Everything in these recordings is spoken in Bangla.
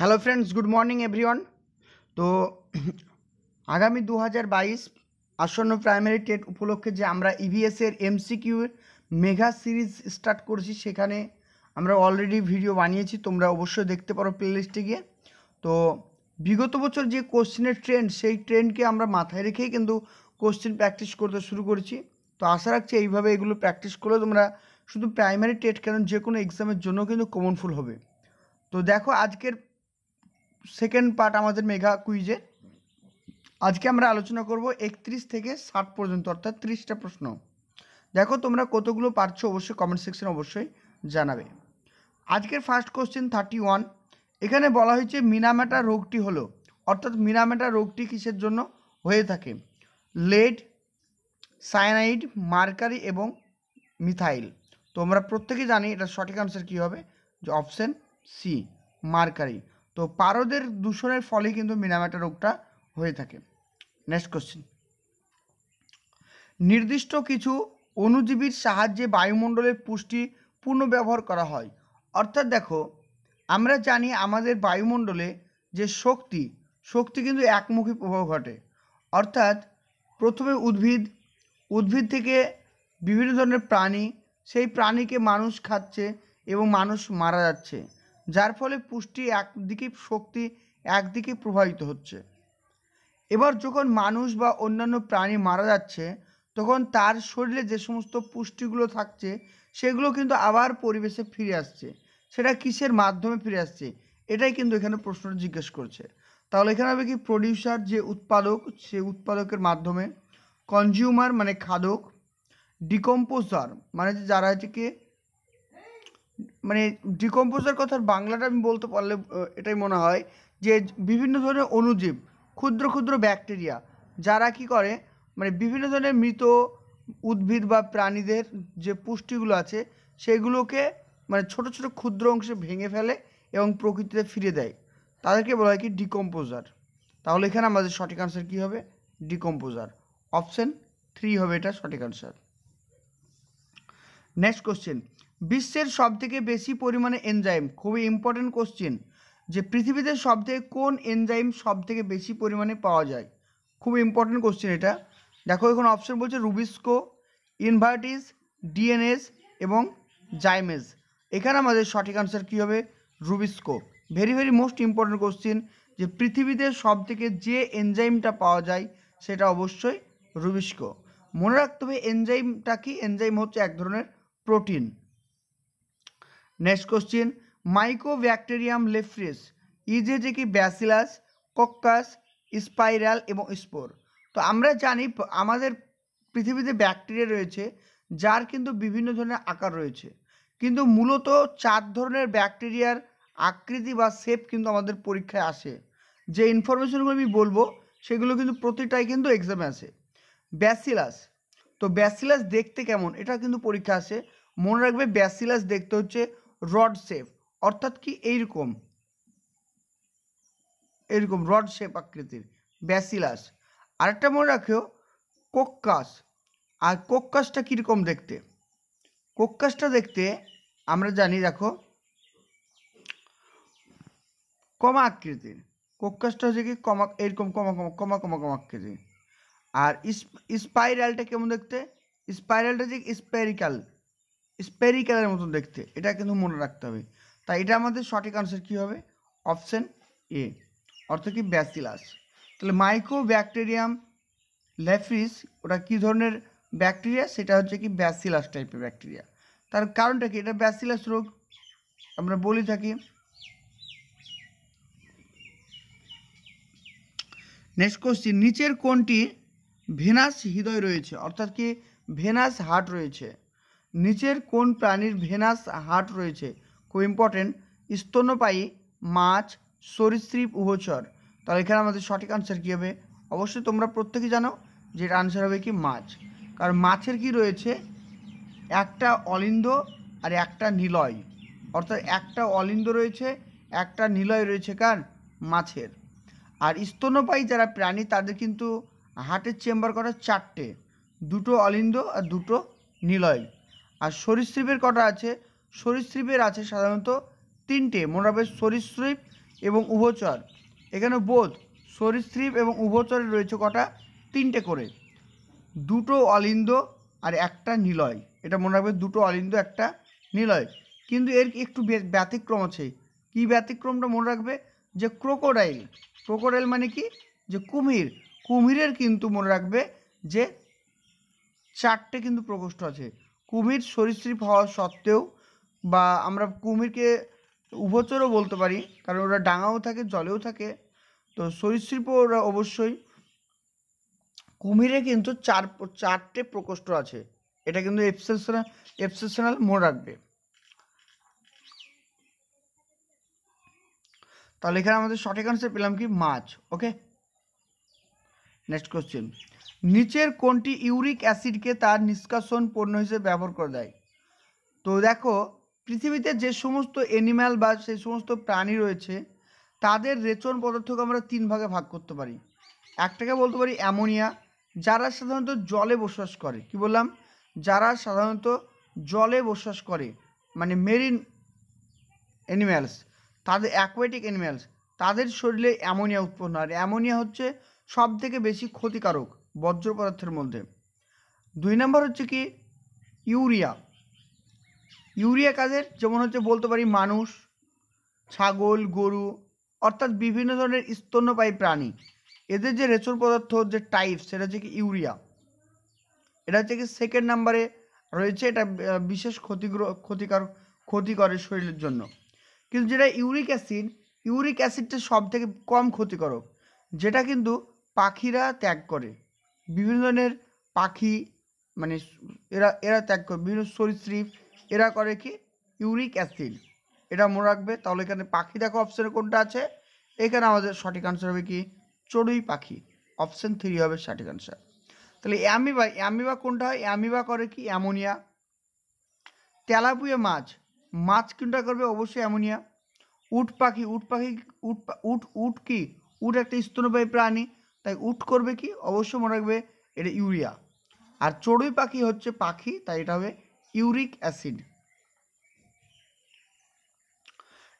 Hello friends good morning everyone তো আগামী দু বাইশ আসন্ন প্রাইমারি টেট উপলক্ষে যে আমরা ইভিএসের e MCQ mega series start করেছি সেখানে আমরা অলরেডি ভিডিও বানিয়েছি তোমরা অবশ্যই দেখতে পারো প্লেলিস্টে গিয়ে তো বিগত বছর যে কোশ্চেনের ট্রেন্ড সেই ট্রেন্ডকে আমরা মাথায় রেখেই কিন্তু কোশ্চেন প্র্যাকটিস করতে শুরু করেছি তো আশা রাখছি এইভাবে এগুলো প্র্যাকটিস করলে তোমরা শুধু প্রাইমারি টেট কেন যে কোনো এক্সামের জন্য কিন্তু কমনফুল হবে তো দেখো আজকের সেকেন্ড পার্ট আমাদের মেঘা কুইজে আজকে আমরা আলোচনা করব একত্রিশ থেকে ষাট পর্যন্ত অর্থাৎ ত্রিশটা প্রশ্ন দেখো তোমরা কতগুলো পারছো অবশ্যই কমেন্ট সেকশন অবশ্যই জানাবে আজকের ফার্স্ট কোশ্চেন থার্টি ওয়ান এখানে বলা হয়েছে মিনামেটা রোগটি হলো অর্থাৎ মিনামেটা রোগটি কিসের জন্য হয়ে থাকে লেড সায়ানাইড মার্কারি এবং মিথাইল তোমরা প্রত্যেকে জানি এটা সঠিক আনসার কী হবে যে অপশান সি মার্কারি তো পারদের দূষণের ফলে কিন্তু মিনামাটা রোগটা হয়ে থাকে নেক্সট কোশ্চেন নির্দিষ্ট কিছু অণুজীবীর সাহায্যে বায়ুমণ্ডলের পুষ্টি পুনর্ব্যবহার করা হয় অর্থাৎ দেখো আমরা জানি আমাদের বায়ুমণ্ডলে যে শক্তি শক্তি কিন্তু একমুখী প্রভাব ঘটে অর্থাৎ প্রথমে উদ্ভিদ উদ্ভিদ থেকে বিভিন্ন ধরনের প্রাণী সেই প্রাণীকে মানুষ খাচ্ছে এবং মানুষ মারা যাচ্ছে যার ফলে পুষ্টি একদিকে শক্তি একদিকে প্রভাবিত হচ্ছে এবার যখন মানুষ বা অন্যান্য প্রাণী মারা যাচ্ছে তখন তার শরীরে যে সমস্ত পুষ্টিগুলো থাকছে সেগুলো কিন্তু আবার পরিবেশে ফিরে আসছে সেটা কিসের মাধ্যমে ফিরে আসছে এটাই কিন্তু এখানে প্রশ্নটা জিজ্ঞেস করছে তাহলে এখানে হবে কি প্রডিউসার যে উৎপাদক সে উৎপাদকের মাধ্যমে কনজিউমার মানে খাদক ডিকম্পোজার মানে যারা এটিকে মানে ডিকম্পোজার কথার বাংলাটা আমি বলতে পারলে এটাই মনে হয় যে বিভিন্ন ধরনের অণুজীব ক্ষুদ্র ক্ষুদ্র ব্যাকটেরিয়া যারা কি করে মানে বিভিন্ন ধরনের মৃত উদ্ভিদ বা প্রাণীদের যে পুষ্টিগুলো আছে সেগুলোকে মানে ছোট ছোট ক্ষুদ্র অংশে ভেঙে ফেলে এবং প্রকৃতিতে ফিরে দেয় তাদেরকে বলা হয় কি ডিকম্পোজার তাহলে এখানে আমাদের সঠিক আনসার কী হবে ডিকম্পোজার অপশান থ্রি হবে এটা সঠিক আনসার নেক্সট কোশ্চেন বিশ্বের সবথেকে বেশি পরিমাণে এনজাইম খুবই ইম্পর্টেন্ট কোশ্চেন যে পৃথিবীতে সবথেকে কোন এনজাইম সবথেকে বেশি পরিমাণে পাওয়া যায় খুব ইম্পর্টেন্ট কোশ্চেন এটা দেখো এখন অপশন বলছে রুবিস্কো ইনভার্টিস ডিএনএস এবং জাইমেজ এখানে আমাদের সঠিক আনসার কী হবে rubisco very very most important question যে পৃথিবীতে সব থেকে যে এনজাইমটা পাওয়া যায় সেটা অবশ্যই রুবিস্কো মনে রাখতে হবে এনজাইমটা কি এনজাইম হচ্ছে এক ধরনের প্রোটিন नेक्स्ट মাইক্রো ব্যাকটেরিয়াম লেফ্রিস ইজে যে কি ব্যাসিলাস কক্কাস স্পাইরাল এবং স্পোর তো আমরা জানি আমাদের পৃথিবীতে ব্যাকটেরিয়া রয়েছে যার কিন্তু বিভিন্ন ধরনের আকার রয়েছে কিন্তু মূলত চার ধরনের ব্যাকটেরিয়ার আকৃতি বা শেপ কিন্তু আমাদের পরীক্ষায় আসে যে ইনফরমেশনগুলো আমি বলবো সেগুলো কিন্তু প্রতিটাই কিন্তু এক্সামে আসে ব্যাসিলাস তো ব্যাসিলাস দেখতে কেমন এটা কিন্তু পরীক্ষা আসে মনে রাখবে ব্যাসিলাস দেখতে হচ্ছে রড শেপ অর্থাৎ কি এইরকম এইরকম রড শেপ আকৃতির ব্যাসিলাস আরেকটা মনে রাখো কোক্কাস আর কোক্কাসটা কীরকম দেখতে কোক্কাসটা দেখতে আমরা জানি দেখো কমা আকৃতির কোক্কাসটা হচ্ছে কি কমা এরকম কমা কমা কমা কমা কমা আকৃতির আর স্পাইরালটা কেমন দেখতে স্পাইরালটা যে স্পেরিক্যাল স্পেরিক্যালের মতন দেখতে এটা কিন্তু মনে রাখতে হবে তাই এটা আমাদের সঠিক আনসার কী হবে অপশান এ অর্থ কি ব্যাসিলাস তাহলে মাইক্রো ব্যাকটেরিয়াম ল্যাফ্রিস ওটা কী ধরনের ব্যাকটেরিয়া সেটা হচ্ছে কি ব্যাসিলাস টাইপের ব্যাকটেরিয়া তার কারণটা কি এটা ব্যাসিলাস রোগ আমরা বলি থাকি নেক্সট কোশ্চিন নিচের কোনটি ভেনাস হৃদয় রয়েছে অর্থাৎ কি ভেনাস হার্ট রয়েছে নিচের কোন প্রাণীর ভেনাস হাট রয়েছে খুব ইম্পর্টেন্ট স্তন্যপায়ী মাছ সরীসৃপ উভচর তাহলে এখানে আমাদের সঠিক আনসার কী হবে অবশ্যই তোমরা প্রত্যেকে জানো যে এটা আনসার হবে কি মাছ কারণ মাছের কি রয়েছে একটা অলিন্দ আর একটা নিলয় অর্থাৎ একটা অলিন্দ রয়েছে একটা নিলয় রয়েছে কার মাছের আর স্তন্যপায়ী যারা প্রাণী তাদের কিন্তু হাটের চেম্বার করা চারটে দুটো অলিন্দ আর দুটো নিলয় আর সরীসৃপের কটা আছে সরীসৃপের আছে সাধারণত তিনটে মনে রাখবে সরীসৃপ এবং উভচর এখানে বোধ সরীসৃপ এবং উভচরে রয়েছে কটা তিনটে করে দুটো অলিন্দ আর একটা নিলয় এটা মনে রাখবে দুটো অলিন্দ একটা নিলয় কিন্তু এর একটু ব্যতিক্রম আছে কি ব্যতিক্রমটা মনে রাখবে যে ক্রোকোডাইল ক্রোকোডাইল মানে কি যে কুমির কুমিরের কিন্তু মনে রাখবে যে চারটে কিন্তু প্রকোষ্ঠ আছে কুমির সরীসৃপ হওয়া সত্ত্বেও বা আমরা কুমিরকে উভচরও বলতে পারি কারণ ওরা ডাঙাও থাকে জলেও থাকে তো সরীসৃপও ওরা অবশ্যই কুমিরে কিন্তু চার চারটে প্রকোষ্ঠ আছে এটা কিন্তু এক্সেপশনাল এক্সেপশনাল মনে রাখবে তাহলে এখানে আমাদের সঠিক আনসার পেলাম কি মাছ ওকে নেক্সট কোশ্চেন নিচের কোনটি ইউরিক অ্যাসিডকে তার নিষ্কাশন পণ্য হিসেবে ব্যবহার করে দেয় তো দেখো পৃথিবীতে যে সমস্ত এনিম্যাল বা সে সমস্ত প্রাণী রয়েছে তাদের রেচন পদার্থকে আমরা তিন ভাগে ভাগ করতে পারি একটাকে বলতে পারি অ্যামোনিয়া যারা সাধারণত জলে বসবাস করে কি বললাম যারা সাধারণত জলে বসবাস করে মানে মেরিন অ্যানিম্যালস তাদের অ্যাকোয়েটিক অ্যানিম্যালস তাদের শরীরে অ্যামোনিয়া উৎপন্ন হয় অ্যামোনিয়া হচ্ছে সব থেকে বেশি ক্ষতিকারক বর্জ্য পদার্থের মধ্যে দুই নম্বর হচ্ছে কি ইউরিয়া ইউরিয়া কাজের যেমন হচ্ছে বলতে পারি মানুষ ছাগল গরু অর্থাৎ বিভিন্ন ধরনের স্তন্যপায়ী প্রাণী এদের যে রেচন পদার্থ যে টাইপ সেটা হচ্ছে কি ইউরিয়া এটা হচ্ছে কি সেকেন্ড নাম্বারে রয়েছে এটা বিশেষ ক্ষতিগ্র ক্ষতিকর ক্ষতি করে শরীরের জন্য কিন্তু যেটা ইউরিক অ্যাসিড ইউরিক অ্যাসিডটা সব থেকে কম ক্ষতিকারক যেটা কিন্তু পাখিরা ত্যাগ করে বিভিন্ন ধরনের পাখি মানে এরা এরা ত্যাগ করে বিভিন্ন সরীসৃপ এরা করে কি ইউরিক অ্যাসিড এটা মনে রাখবে তাহলে এখানে পাখি দেখো অপশানে কোনটা আছে এখানে আমাদের সঠিক আনসার হবে কি চড়ুই পাখি অপশান থ্রি হবে সঠিক আনসার তাহলে অ্যামিবা অ্যামিবা কোনটা হয় অ্যামিবা করে কি অ্যামোনিয়া তেলাপুয়ে মাছ মাছ কোনটা করবে অবশ্যই অ্যামোনিয়া উট পাখি উট পাখি উট উট উট কি উট একটা স্তনবায়ী প্রাণী তাই উট করবে কি অবশ্যই মনে রাখবে এটা ইউরিয়া আর চড়ুই পাখি হচ্ছে পাখি তাই এটা হবে ইউরিক অ্যাসিড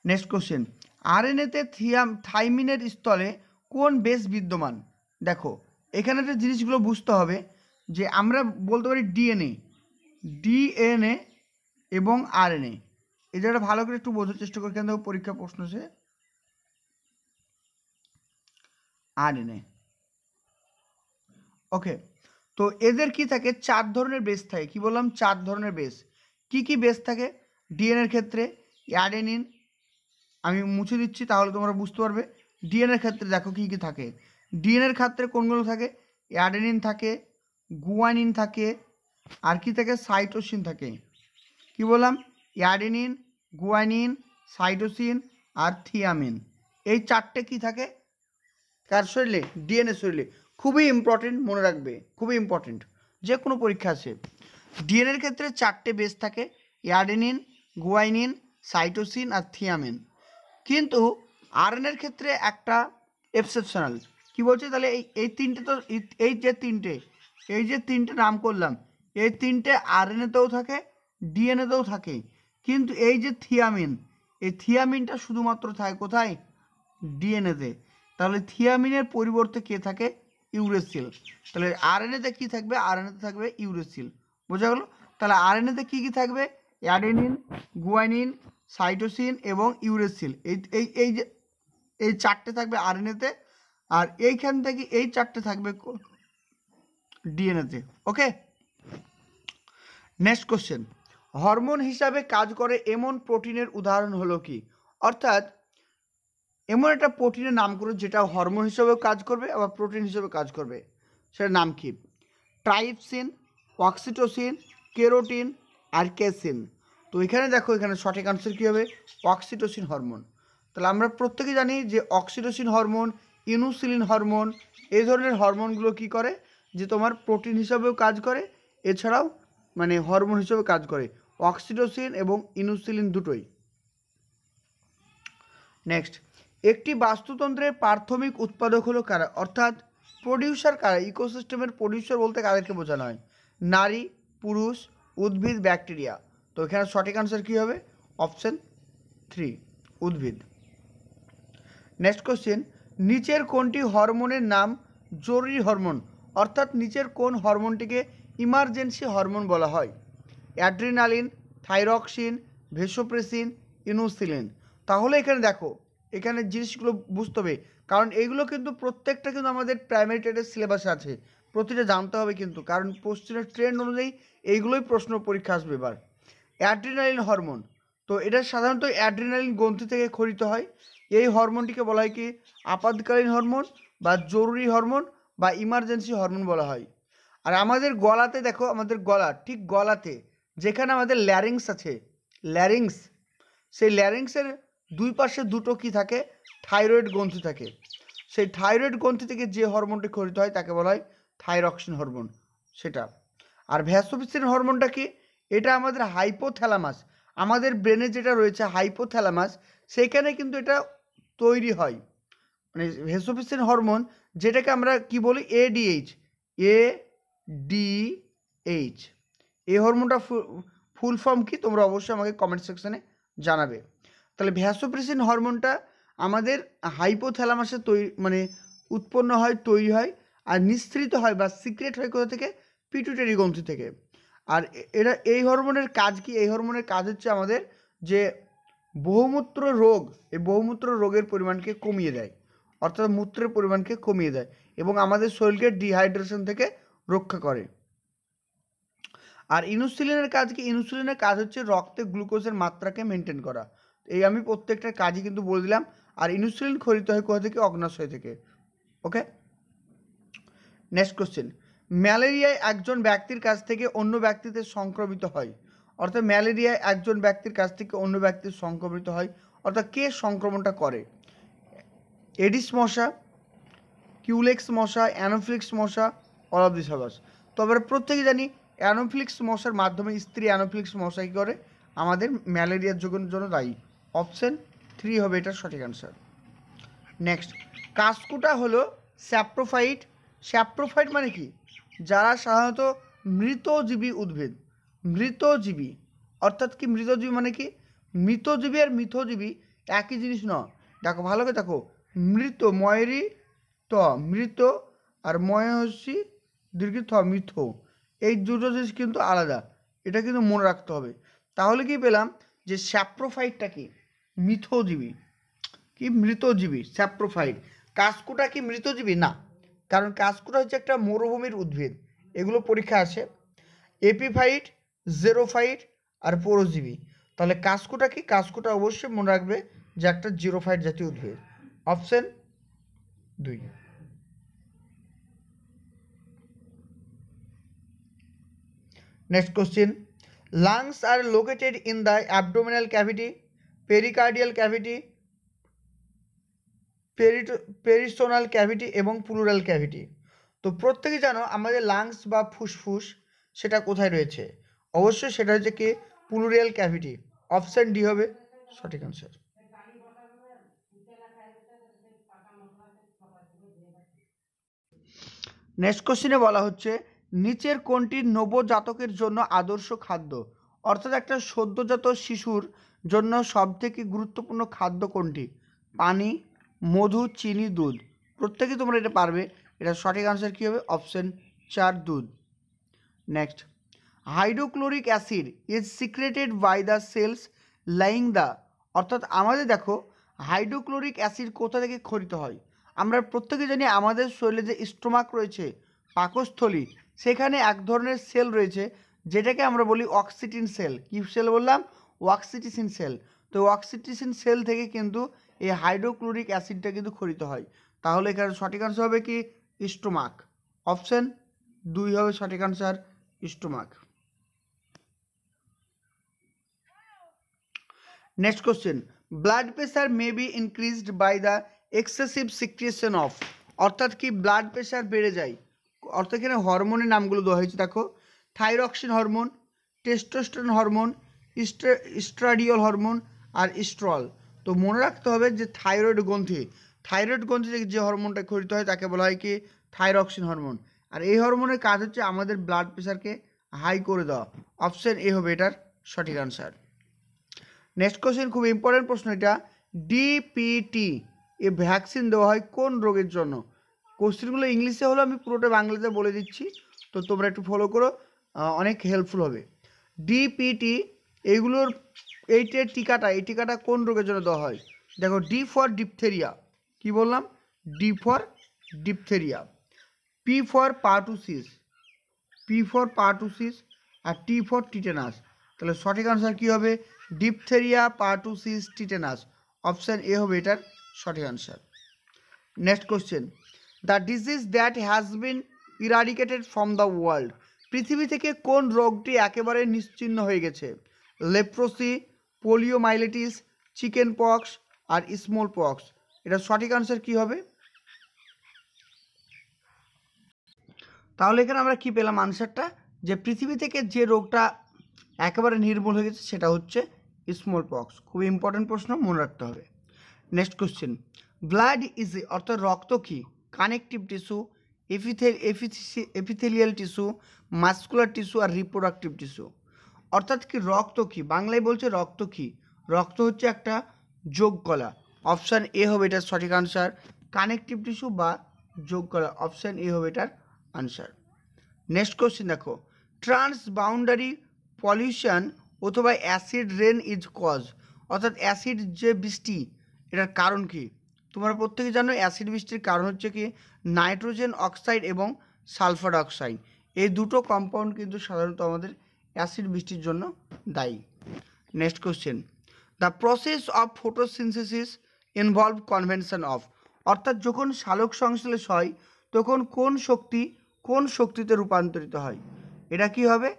নেক্সট কোশ্চেন আরএনএতে থিয়াম থাইমিনের স্থলে কোন বেস বিদ্যমান দেখো এখানে যে জিনিসগুলো বুঝতে হবে যে আমরা বলতে পারি ডিএনএ ডিএনএ এবং আরএনএ এটা ভালো করে একটু বোঝার চেষ্টা করে কেন পরীক্ষা প্রশ্ন সে এ ওকে তো এদের কি থাকে চার ধরনের বেস থাকে কি বললাম চার ধরনের বেস কি কি বেস থাকে ডিএনএর ক্ষেত্রে অ্যাডেনিন আমি মুছে দিচ্ছি তাহলে তোমরা বুঝতে পারবে ডিএনএর ক্ষেত্রে দেখো কী কী থাকে ডিএনএর ক্ষেত্রে কোনগুলো থাকে অ্যাডেনিন থাকে গুয়ানিন থাকে আর কি থাকে সাইটোসিন থাকে কি বললাম অ্যাডেনিন গুয়ানিন সাইটোসিন আর থিয়ামিন এই চারটে কি থাকে কার শরীরে ডিএনএ শরীরে খুবই ইম্পর্টেন্ট মনে রাখবে খুবই ইম্পর্টেন্ট যে কোনো পরীক্ষা আছে ডিএনএর ক্ষেত্রে চারটে বেস থাকে অ্যাডেনিন গুয়াইনিন সাইটোসিন আর থিয়ামিন কিন্তু আরএনএর ক্ষেত্রে একটা এক্সেপশনাল কি বলছে তাহলে এই এই তিনটে তো এই যে তিনটে এই যে তিনটে নাম করলাম এই তিনটে আরএনএতেও থাকে ডিএনএতেও থাকে কিন্তু এই যে থিয়ামিন এই থিয়ামিনটা শুধুমাত্র থাকে কোথায় ডিএনএতে তাহলে থিয়ামিনের পরিবর্তে কে থাকে ইউরেসিল তাহলে আরএনএতে কী থাকবে আরএনএতে থাকবে ইউরেসিল বোঝা গেল তাহলে আরএনএতে কী কী থাকবে অ্যাডেনিন গুয়াইনিন সাইটোসিন এবং ইউরেসিল এই এই এই যে এই চারটে থাকবে আরএনএতে আর এইখান থেকে এই চারটে থাকবে ডিএনএতে ওকে নেক্সট কোশ্চেন হরমোন হিসাবে কাজ করে এমন প্রোটিনের উদাহরণ হলো কি অর্থাৎ এমন একটা প্রোটিনের নাম করুন যেটা হরমোন হিসাবেও কাজ করবে আবার প্রোটিন হিসেবে কাজ করবে সেটার নাম কি ট্রাইপসিন অক্সিটোসিন কেরোটিন আর ক্যাসিন তো এখানে দেখো এখানে সঠিক আনসার কী হবে অক্সিটোসিন হরমোন তাহলে আমরা প্রত্যেকে জানি যে অক্সিটোসিন হরমোন ইনুসিলিন হরমোন এই ধরনের হরমোনগুলো কি করে যে তোমার প্রোটিন হিসাবেও কাজ করে এছাড়াও মানে হরমোন হিসাবে কাজ করে অক্সিটোসিন এবং ইনুসিলিন দুটোই নেক্সট একটি বাস্তুতন্ত্রের প্রাথমিক উৎপাদক হলো কারা অর্থাৎ প্রডিউসার কারা ইকোসিস্টেমের প্রডিউসার বলতে কাদেরকে বোঝানো হয় নারী পুরুষ উদ্ভিদ ব্যাকটেরিয়া তো এখানে সঠিক আনসার কী হবে অপশান থ্রি উদ্ভিদ নেক্সট কোশ্চেন নিচের কোনটি হরমোনের নাম জরুরি হরমোন অর্থাৎ নিচের কোন হরমোনটিকে ইমার্জেন্সি হরমোন বলা হয় অ্যাড্রিনালিন থাইরক্সিন ভেসোপ্রেসিন ইনোসিলিন তাহলে এখানে দেখো এখানে জিনিসগুলো বুঝতে হবে কারণ এইগুলো কিন্তু প্রত্যেকটা কিন্তু আমাদের প্রাইমারি ট্রেডের সিলেবাসে আছে প্রতিটা জানতে হবে কিন্তু কারণ পশ্চিমের ট্রেন্ড অনুযায়ী এইগুলোই প্রশ্ন পরীক্ষা আসবে এবার অ্যাড্রিনালিন হরমোন তো এটা সাধারণত অ্যাড্রিনালিন গ্রন্থি থেকে খরিত হয় এই হরমোনটিকে বলা হয় কি আপাতকালীন হরমোন বা জরুরি হরমোন বা ইমার্জেন্সি হরমোন বলা হয় আর আমাদের গলাতে দেখো আমাদের গলা ঠিক গলাতে যেখানে আমাদের ল্যারিংস আছে ল্যারিংস সেই ল্যারিংসের দুই পাশে দুটো কি থাকে থাইরয়েড গ্রন্থি থাকে সেই থাইরয়েড গ্রন্থি থেকে যে হরমোনটি ক্ষরিত হয় তাকে বলা হয় থাইরক্সিন হরমোন সেটা আর ভ্যাসোফিসিন হরমোনটা কি এটা আমাদের হাইপোথ্যালামাস আমাদের ব্রেনে যেটা রয়েছে হাইপোথ্যালামাস সেখানে কিন্তু এটা তৈরি হয় মানে ভেসোপিসিন হরমোন যেটাকে আমরা কি বলি এডিএইচ এ ডি এইচ এই হরমোনটা ফুল ফর্ম কি তোমরা অবশ্যই আমাকে কমেন্ট সেকশানে জানাবে তাহলে ভ্যাসোপ্রেসিন হরমোনটা আমাদের হাইপোথ্যালামাসে তৈরি মানে উৎপন্ন হয় তৈরি হয় আর নিঃসৃত হয় বা সিক্রেট হয় কোথা থেকে পিটুটেরি গ্রন্থি থেকে আর এটা এই হরমোনের কাজ কি এই হরমোনের কাজ হচ্ছে আমাদের যে বহুমূত্র রোগ এই বহুমূত্র রোগের পরিমাণকে কমিয়ে দেয় অর্থাৎ মূত্রের পরিমাণকে কমিয়ে দেয় এবং আমাদের শরীরকে ডিহাইড্রেশন থেকে রক্ষা করে আর ইনসুলিনের কাজ কি ইনসুলিনের কাজ হচ্ছে রক্তে গ্লুকোজের মাত্রাকে মেনটেন করা এই আমি প্রত্যেকটা কাজই কিন্তু বলে দিলাম আর ইনসুলিন খরিত হয় কোথা থেকে অগ্নাশয় থেকে ওকে নেক্সট কোশ্চেন ম্যালেরিয়ায় একজন ব্যক্তির কাছ থেকে অন্য ব্যক্তিতে সংক্রমিত হয় অর্থাৎ ম্যালেরিয়ায় একজন ব্যক্তির কাছ থেকে অন্য ব্যক্তির সংক্রমিত হয় অর্থাৎ কে সংক্রমণটা করে এডিস মশা কিউলেক্স মশা অ্যানোফ্লিক্স মশা অল অফ দিস হাবাস তবে প্রত্যেকে জানি অ্যানোফ্লিক্স মশার মাধ্যমে স্ত্রী অ্যানোফ্লিক্স মশা কী করে আমাদের ম্যালেরিয়ার জন্য দায়ী অপশন থ্রি হবে এটার সঠিক অ্যান্সার নেক্সট কাস্কুটা হলো স্যাপ্রোফাইট স্যাপ্রোফাইট মানে কি যারা সাধারণত মৃতজীবী উদ্ভিদ মৃতজীবী অর্থাৎ কি মৃতজীবী মানে কি মৃতজীবী আর মৃতজীবী একই জিনিস নয় দেখো ভালো করে দেখো মৃত ময়রি ত মৃত আর ময়সি দীর্ঘ থ মৃত এই দুটো জিনিস কিন্তু আলাদা এটা কিন্তু মনে রাখতে হবে তাহলে কি পেলাম যে স্যাপ্রোফাইটটা কি মিথজীবী কি মৃতজীবী স্যাপ্রোফাইট কাসকুটা কি মৃতজীবী না কারণ কাসকুটা হচ্ছে একটা মরুভূমির উদ্ভিদ এগুলো পরীক্ষা আছে এপিফাইট জেরোফাইট আর পরজীবী তাহলে কাসকুটা কি কাসকুটা অবশ্যই মনে রাখবে যে একটা জিরোফাইট জাতীয় উদ্ভিদ অপশন দুই next question. Lungs are located in the abdominal cavity pericardial cavity পেরিটো পেরিস্টোনাল ক্যাভিটি এবং প্লুরাল ক্যাভিটি তো প্রত্যেকে জানো আমাদের লাংস বা ফুসফুস সেটা কোথায় রয়েছে অবশ্যই সেটা হচ্ছে কি প্লুরিয়াল ক্যাভিটি অপশান ডি হবে সঠিক অ্যান্সার নেক্সট কোশ্চিনে বলা হচ্ছে নিচের কোনটি নবজাতকের জন্য আদর্শ খাদ্য অর্থাৎ একটা সদ্যজাত শিশুর জন্য সবথেকে গুরুত্বপূর্ণ খাদ্য কোনটি পানি মধু চিনি দুধ প্রত্যেকে তোমরা এটা পারবে এটা সঠিক আনসার কী হবে অপশন চার দুধ next hydrochloric acid is secreted by the cells lying the অর্থাৎ আমাদের দেখো হাইড্রোক্লোরিক অ্যাসিড কোথা থেকে খরিত হয় আমরা প্রত্যেকে জানি আমাদের শরীরে যে স্টোমাক রয়েছে পাকস্থলী সেখানে এক ধরনের সেল রয়েছে যেটাকে আমরা বলি অক্সিটিন সেল কী সেল বললাম ওয়াক্সিটিসিন সেল তো ওয়াক্সিটিসিন সেল থেকে কিন্তু এই হাইড্রোক্লোরিক অ্যাসিডটা কিন্তু খরিত হয় তাহলে এখানে সঠিক আনসার হবে কি স্টোমাক অপশান দুই হবে সঠিক answer stomach next question blood pressure may be increased by the excessive secretion of অর্থাৎ কি ব্লাড প্রেশার বেড়ে যায় অর্থাৎ এখানে হরমোনের নামগুলো দেওয়া হয়েছে দেখো thyroxine hormone testosterone hormone estradiol hormone আর স্ট্রল তো মনে রাখতে হবে যে থাইরয়েড গ্রন্থি থাইরয়েড গ্রন্থি থেকে যে হরমোনটা ক্ষরিত হয় তাকে বলা হয় কি থাইরক্সিন হরমোন আর এই হরমোনের কাজ হচ্ছে আমাদের ব্লাড প্রেশারকে হাই করে দেওয়া অপশান এ হবে এটার সঠিক আনসার নেক্সট কোশ্চেন খুব ইম্পর্টেন্ট প্রশ্ন এটা ডিপিটি এ ভ্যাকসিন দেওয়া হয় কোন রোগের জন্য কোশ্চেনগুলো ইংলিশে হলো আমি পুরোটা বাংলাতে বলে দিচ্ছি তো তোমরা একটু ফলো করো অনেক হেল্পফুল হবে ডিপিটি এইগুলোর এইটের টিকাটা এই টিকাটা কোন রোগের জন্য দেওয়া হয় দেখো ডি ফর ডিপথেরিয়া কি বললাম D for diphtheria P for pertussis P for pertussis আর টি ফর টিটেনাস তাহলে সঠিক আনসার কী হবে diphtheria pertussis tetanus option A হবে এটার সঠিক answer next question the disease that has been eradicated from the world পৃথিবী থেকে কোন রোগটি একেবারে নিশ্চিন্ন হয়ে গেছে লেপ্রোসি পোলিওমাইলেটিস চিকেন পক্স আর স্মল পক্স এটা সঠিক আনসার কি হবে তাহলে এখানে আমরা কি পেলাম আনসারটা যে পৃথিবী থেকে যে রোগটা একেবারে নির্মূল হয়ে গেছে সেটা হচ্ছে স্মল পক্স খুব ইম্পর্টেন্ট প্রশ্ন মনে রাখতে হবে নেক্সট কোশ্চেন ব্লাড ইজ অর্থাৎ রক্ত কি কানেকটিভ টিস্যু এপিথেল এফিথিসি এপিথেলিয়াল টিস্যু মাস্কুলার টিস্যু আর রিপ্রোডাক্টিভ টিস্যু অর্থাৎ কি রক্ত কি বাংলায় বলছে রক্ত কি রক্ত হচ্ছে একটা যোগ কলা অপশান এ হবে এটার সঠিক আনসার কানেকটিভ টিস্যু বা যোগ কলা অপশান এ হবে এটার আনসার নেক্সট কোশ্চেন দেখো ট্রান্স বাউন্ডারি পলিউশন অথবা অ্যাসিড রেন ইজ কজ অর্থাৎ অ্যাসিড যে বৃষ্টি এটার কারণ কি তোমরা প্রত্যেকে জানো অ্যাসিড বৃষ্টির কারণ হচ্ছে কি নাইট্রোজেন অক্সাইড এবং সালফার অক্সাইড এই দুটো কম্পাউন্ড কিন্তু সাধারণত আমাদের অ্যাসিড বৃষ্টির জন্য দায়ী next question the process of photosynthesis involve convention of অর্থাৎ যখন সালোক সংশ্লেষ হয় তখন কোন শক্তি কোন শক্তিতে রূপান্তরিত হয় এটা কি হবে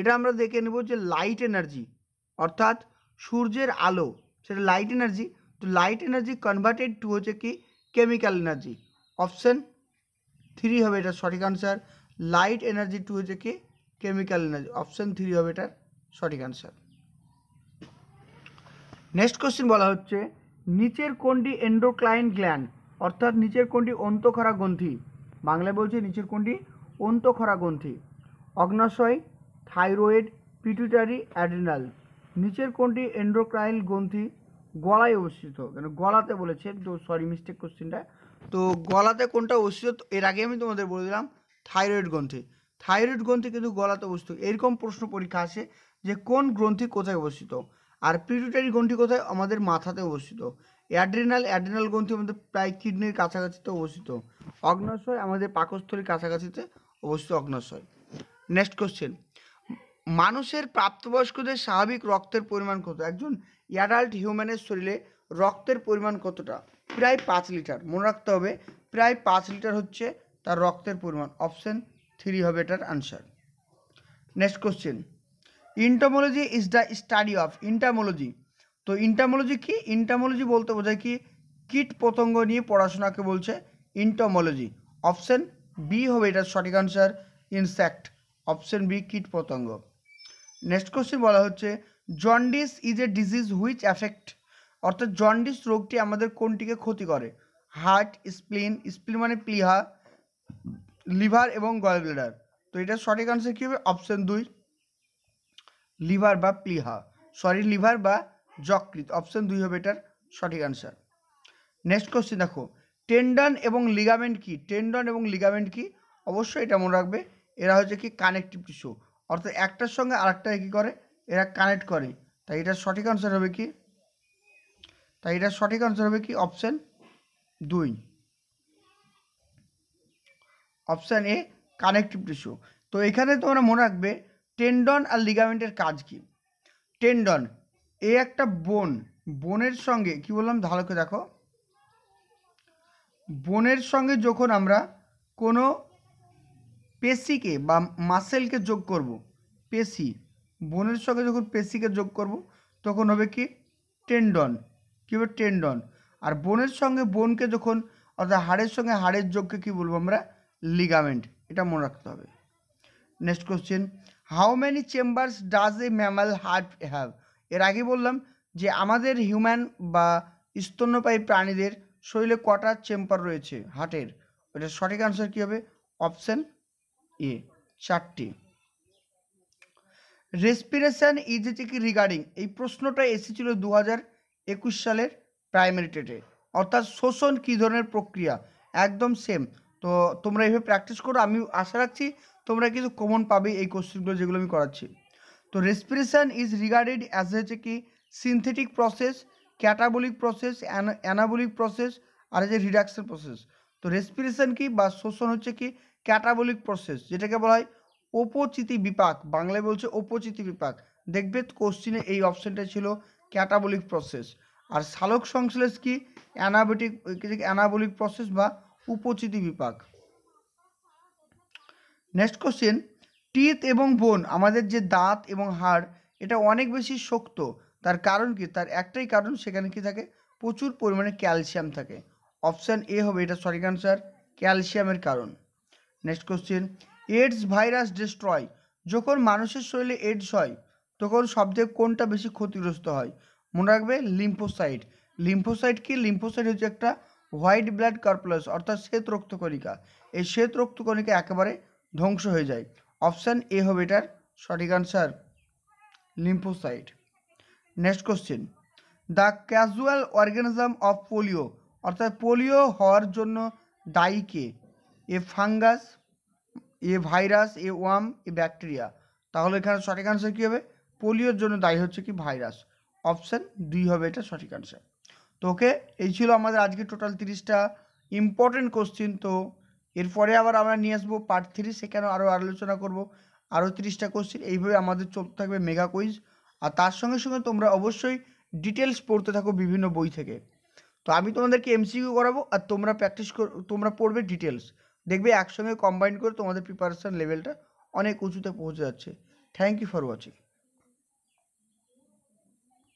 এটা আমরা দেখে নেব যে লাইট এনার্জি অর্থাৎ সূর্যের আলো সেটা লাইট এনার্জি তো লাইট এনার্জি কনভার্টেড টু হচ্ছে কি কেমিক্যাল এনার্জি অপশান থ্রি হবে এটা সঠিক আনসার লাইট এনার্জি টু হচ্ছে কি কেমিক্যাল এনার্জি অপশান থ্রি হবে এটার সঠিক অ্যান্সার নেক্সট কোশ্চেন বলা হচ্ছে নিচের কোনটি এন্ডোক্লাইন গ্ল্যান্ড অর্থাৎ নিচের কোনটি অন্তঃক্ষরা গ্রন্থি বাংলায় বলছে নিচের কোনটি অন্তঃক্ষরা গ্রন্থি অগ্নাশয় থাইরয়েড পিটুটারি অ্যাড্রিনাল নিচের কোনটি এন্ড্রোক্রাইল গ্রন্থি গলায় অবস্থিত কেন গলাতে বলেছে তো সরি মিস্টেক কোশ্চেনটা তো গলাতে কোনটা অবস্থিত এর আগে আমি তোমাদের বলে দিলাম থাইরয়েড গ্রন্থি থাইরয়েড গ্রন্থি কিন্তু গলাতে অবস্থিত এরকম প্রশ্ন পরীক্ষা আসে যে কোন গ্রন্থি কোথায় অবস্থিত আর পিটুটারি গ্রন্থি কোথায় আমাদের মাথাতে অবস্থিত অ্যাড্রেনাল অ্যাড্রেনাল গ্রন্থি আমাদের প্রায় কিডনির কাছাকাছিতে অবস্থিত অগ্নাশয় আমাদের পাকস্থলীর কাছাকাছিতে অবস্থিত অগ্নাশয় নেক্সট কোশ্চেন মানুষের প্রাপ্তবয়স্কদের স্বাভাবিক রক্তের পরিমাণ কত একজন অ্যাডাল্ট হিউম্যানের শরীরে রক্তের পরিমাণ কতটা প্রায় পাঁচ লিটার মনে রাখতে হবে প্রায় পাঁচ লিটার হচ্ছে তার রক্তের পরিমাণ অপশন থ্রি হবে এটার answer next question entomology is the study of entomology তো ইন্টামোলজি কি ইন্টামোলজি বলতে বোঝায় কি কীট পতঙ্গ নিয়ে পড়াশোনাকে বলছে ইন্টামোলজি অপশান বি হবে এটার সঠিক আনসার ইনসেক্ট অপশন বি কীট পতঙ্গ নেক্সট কোশ্চেন বলা হচ্ছে jaundice is a disease which affect অর্থাৎ জন্ডিস রোগটি আমাদের কোনটিকে ক্ষতি করে হার্ট স্প্লিন স্প্লিন মানে প্লিহা লিভার এবং গল ব্লেডার তো এটার সঠিক আনসার কী হবে অপশন দুই লিভার বা প্লিহা সরি লিভার বা যকৃত অপশন দুই হবে এটার সঠিক আনসার নেক্সট কোশ্চেন দেখো টেন্ডন এবং লিগামেন্ট কি টেন্ডন এবং লিগামেন্ট কি অবশ্যই এটা মনে রাখবে এরা হচ্ছে কি কানেকটিভ টিস্যু অর্থাৎ একটার সঙ্গে আরেকটা কী করে এরা কানেক্ট করে তাই এটা সঠিক আনসার হবে কি তাই এটার সঠিক আনসার হবে কি অপশন দুই অপশান এ কানেকটিভ টিস্যু তো এখানে তোমরা মনে রাখবে টেন্ডন আর লিগামেন্টের কাজ কি টেন্ডন এ একটা বোন বোনের সঙ্গে কি বললাম ধারকে দেখো বোনের সঙ্গে যখন আমরা কোনো পেশিকে বা মাসেলকে যোগ করব পেশি বোনের সঙ্গে যখন পেশিকে যোগ করব তখন হবে কি টেন্ডন কী হবে টেন্ডন আর বোনের সঙ্গে বোনকে যখন অর্থাৎ হাড়ের সঙ্গে হাড়ের যোগকে কি বলবো আমরা লিগামেন্ট এটা মনে রাখতে হবে next question how many chambers does a mammal heart have এর আগে বললাম যে আমাদের হিউম্যান বা স্তন্যপায়ী প্রাণীদের শরীরে কটা চেম্বার রয়েছে হার্টের ওটার সঠিক আনসার কী হবে অপশান এ চারটি রেসপিরেশন ইজ কি রিগার্ডিং এই প্রশ্নটা এসেছিল দু হাজার একুশ সালের প্রাইমারি টেটে অর্থাৎ শোষণ কী ধরনের প্রক্রিয়া একদম সেম তো তোমরা এইভাবে প্র্যাকটিস করো আমি আশা রাখছি তোমরা কিন্তু কমন পাবে এই কোশ্চেনগুলো যেগুলো আমি করাচ্ছি তো রেসপিরেশন ইজ রিগার্ডেড অ্যাজ হচ্ছে কি synthetic process catabolic process anabolic process আর হচ্ছে রিডাকশন প্রসেস তো রেসপিরেশন কি বা শোষণ হচ্ছে কি ক্যাটাবলিক প্রসেস যেটাকে বলা হয় অপচিতি বিপাক বাংলায় বলছে অপচিতি বিপাক দেখবে কোশ্চিনে এই অপশানটা ছিল ক্যাটাবলিক প্রসেস আর সালোক সংশ্লেষ কি অ্যানাবটিক অ্যানাবলিক প্রসেস বা উপচিতি বিপাক নেক্সট কোশ্চেন টিথ এবং বোন আমাদের যে দাঁত এবং হাড় এটা অনেক বেশি শক্ত তার কারণ কি তার একটাই কারণ সেখানে কি থাকে প্রচুর পরিমাণে ক্যালসিয়াম থাকে অপশান এ হবে এটা সঠিক অ্যান্সার ক্যালসিয়ামের কারণ next question AIDS virus destroy যখন মানুষের শরীরে এইডস হয় তখন সবথেকে কোনটা বেশি ক্ষতিগ্রস্ত হয় মনে রাখবে লিম্ফোসাইট লিম্ফোসাইট কি লিম্ফোসাইট হচ্ছে একটা হোয়াইট ব্লাড কর্পোলাস অর্থাৎ শ্বেত রক্তকণিকা এই শ্বেত রক্তকণিকা একেবারে ধ্বংস হয়ে যায় অপশান এ হবে এটার সঠিক answer lymphocyte next question the causal organism of polio অর্থাৎ পোলিও হওয়ার জন্য দায়ী কে a fungus a virus a worm a bacteria তাহলে এখানে সঠিক আনসার কী হবে পোলিওর জন্য দায়ী হচ্ছে কি ভাইরাস অপশান দুই হবে এটা সঠিক আনসার তো ওকে এই ছিল আমাদের আজকে টোটাল তিরিশটা ইম্পর্টেন্ট কোশ্চিন তো এরপরে আবার আমরা নিয়ে আসবো পার্ট থ্রি সেখানে আরও আলোচনা করব আরও তিরিশটা কোশ্চিন এইভাবে আমাদের চলতে থাকবে মেগা কুইজ আর তার সঙ্গে সঙ্গে তোমরা অবশ্যই ডিটেলস পড়তে থাকো বিভিন্ন বই থেকে তো আমি তোমাদেরকে এমসিকিউ করাবো আর তোমরা প্র্যাকটিস তোমরা পড়বে ডিটেলস দেখবে একসঙ্গে কম্বাইন করে তোমাদের প্রিপারেশান লেভেলটা অনেক উঁচুতে পৌঁছে যাচ্ছে থ্যাংক ইউ ফর ওয়াচিং